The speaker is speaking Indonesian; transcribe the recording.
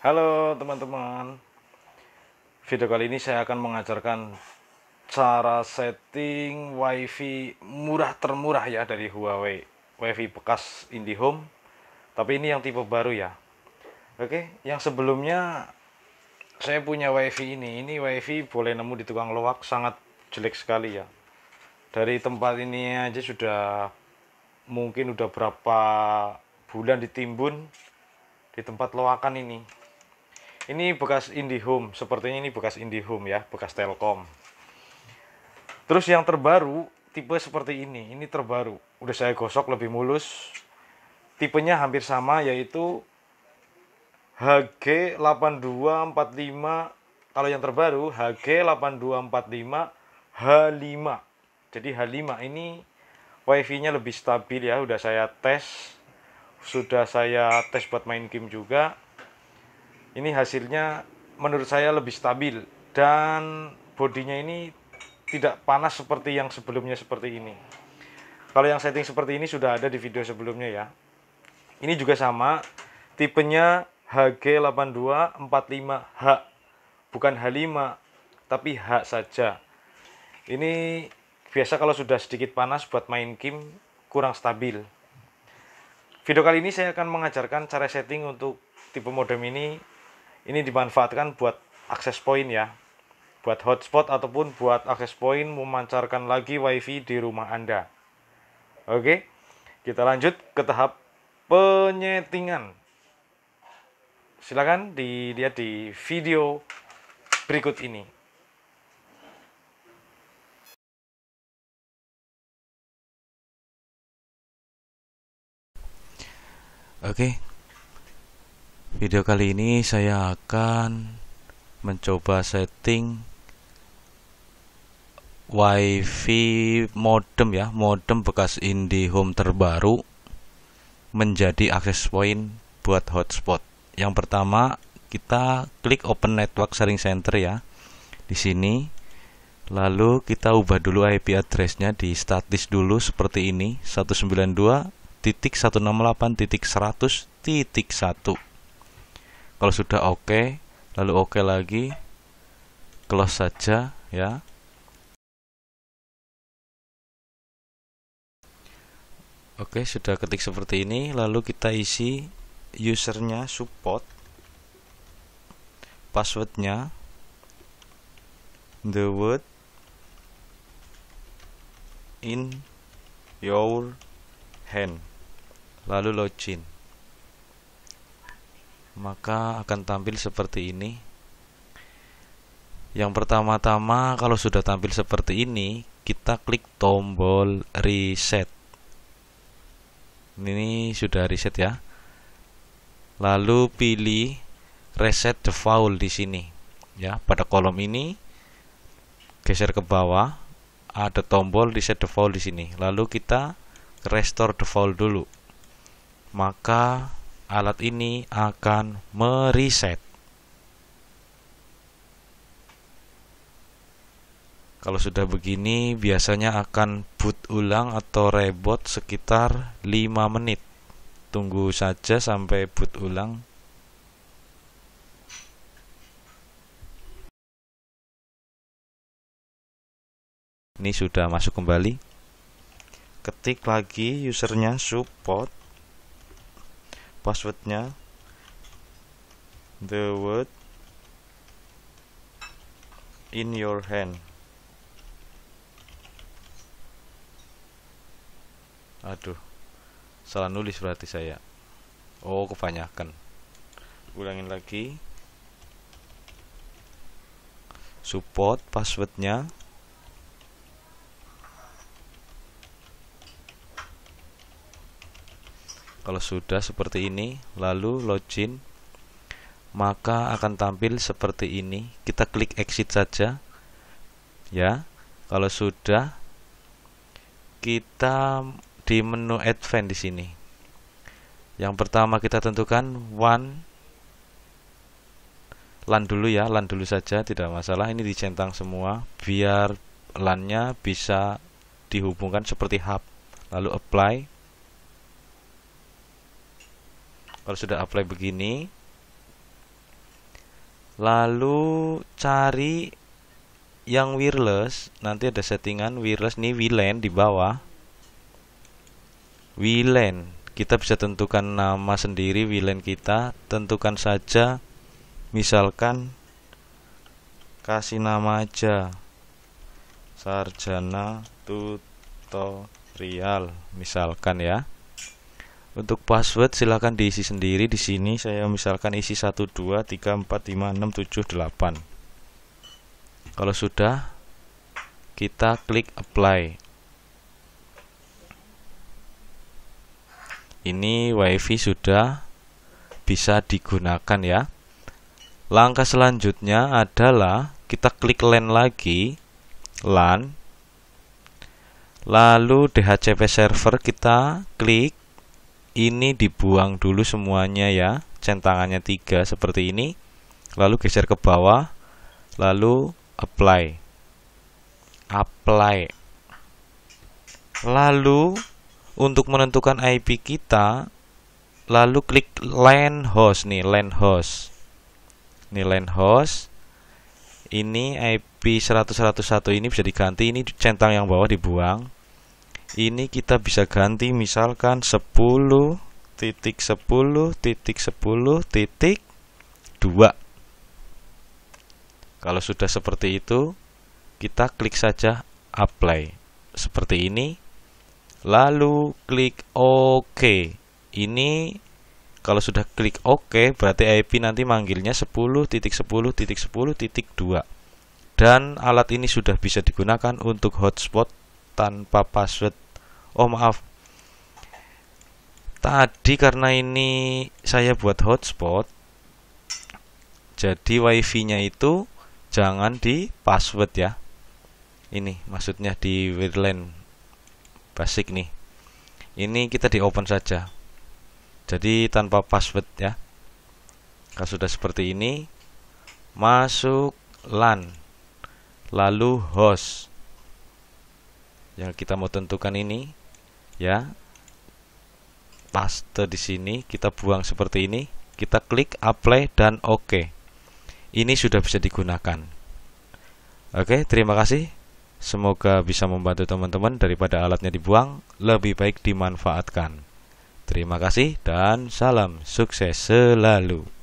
Halo teman-teman Video kali ini saya akan mengajarkan Cara setting wifi murah termurah ya dari Huawei Wifi bekas IndiHome Tapi ini yang tipe baru ya Oke, yang sebelumnya Saya punya wifi ini Ini wifi boleh nemu di tukang loak Sangat jelek sekali ya Dari tempat ini aja sudah Mungkin udah berapa bulan ditimbun di tempat loakan ini ini bekas IndiHome, sepertinya ini bekas IndiHome ya, bekas Telkom. Terus yang terbaru tipe seperti ini, ini terbaru. Udah saya gosok lebih mulus. Tipenya hampir sama yaitu HG8245 kalau yang terbaru HG8245 H5. Jadi H5 ini wifi-nya lebih stabil ya, udah saya tes. Sudah saya tes buat main game juga ini hasilnya menurut saya lebih stabil dan bodinya ini tidak panas seperti yang sebelumnya seperti ini kalau yang setting seperti ini sudah ada di video sebelumnya ya ini juga sama tipenya HG8245H bukan H5 tapi H saja ini biasa kalau sudah sedikit panas buat main game kurang stabil video kali ini saya akan mengajarkan cara setting untuk tipe modem ini ini dimanfaatkan buat akses point ya buat hotspot ataupun buat akses point memancarkan lagi wifi di rumah Anda. Oke, kita lanjut ke tahap penyetingan. Silakan dilihat di video berikut ini. Oke, Video kali ini saya akan mencoba setting WiFi modem ya, modem bekas IndiHome terbaru menjadi access point buat hotspot. Yang pertama, kita klik Open Network Sharing Center ya. Di sini lalu kita ubah dulu IP address-nya di statis dulu seperti ini 192.168.100.1 kalau sudah oke, okay, lalu oke okay lagi, close saja ya. Oke, okay, sudah ketik seperti ini, lalu kita isi usernya support passwordnya the word in your hand lalu login maka akan tampil seperti ini yang pertama-tama kalau sudah tampil seperti ini kita klik tombol reset ini sudah reset ya lalu pilih reset default di sini ya pada kolom ini geser ke bawah ada tombol reset default di sini lalu kita restore default dulu maka alat ini akan mereset. Kalau sudah begini biasanya akan boot ulang atau reboot sekitar 5 menit. Tunggu saja sampai boot ulang. Ini sudah masuk kembali. Ketik lagi usernya support passwordnya the word in your hand aduh salah nulis berarti saya oh kebanyakan ulangin lagi support passwordnya Kalau sudah seperti ini, lalu login, maka akan tampil seperti ini. Kita klik exit saja. Ya. Kalau sudah kita di menu advance di sini. Yang pertama kita tentukan one LAN dulu ya, LAN dulu saja tidak masalah. Ini dicentang semua biar lannya bisa dihubungkan seperti hub. Lalu apply kalau sudah apply begini lalu cari yang wireless nanti ada settingan wireless nih WLAN di bawah WLAN kita bisa tentukan nama sendiri WLAN kita tentukan saja misalkan kasih nama aja sarjana tutorial misalkan ya untuk password silahkan diisi sendiri di sini saya misalkan isi 8. Kalau sudah kita klik apply. Ini WiFi sudah bisa digunakan ya. Langkah selanjutnya adalah kita klik LAN lagi, LAN. Lalu DHCP server kita klik ini dibuang dulu semuanya ya centangannya tiga seperti ini lalu geser ke bawah lalu apply apply lalu untuk menentukan IP kita lalu klik LAN host nih LAN host nih LAN host ini IP 100 101 ini bisa diganti ini centang yang bawah dibuang ini kita bisa ganti misalkan 10 titik 10 titik 10 titik 2 kalau sudah seperti itu kita klik saja apply seperti ini lalu klik OK ini kalau sudah klik OK berarti IP nanti manggilnya 10.10.10.2 dan alat ini sudah bisa digunakan untuk hotspot tanpa password oh maaf tadi karena ini saya buat hotspot jadi wifi nya itu jangan di password ya ini maksudnya di WLAN basic nih ini kita di open saja jadi tanpa password ya kalau sudah seperti ini masuk LAN lalu host yang kita mau tentukan ini ya paste di sini kita buang seperti ini kita klik apply dan oke OK. ini sudah bisa digunakan oke terima kasih semoga bisa membantu teman-teman daripada alatnya dibuang lebih baik dimanfaatkan terima kasih dan salam sukses selalu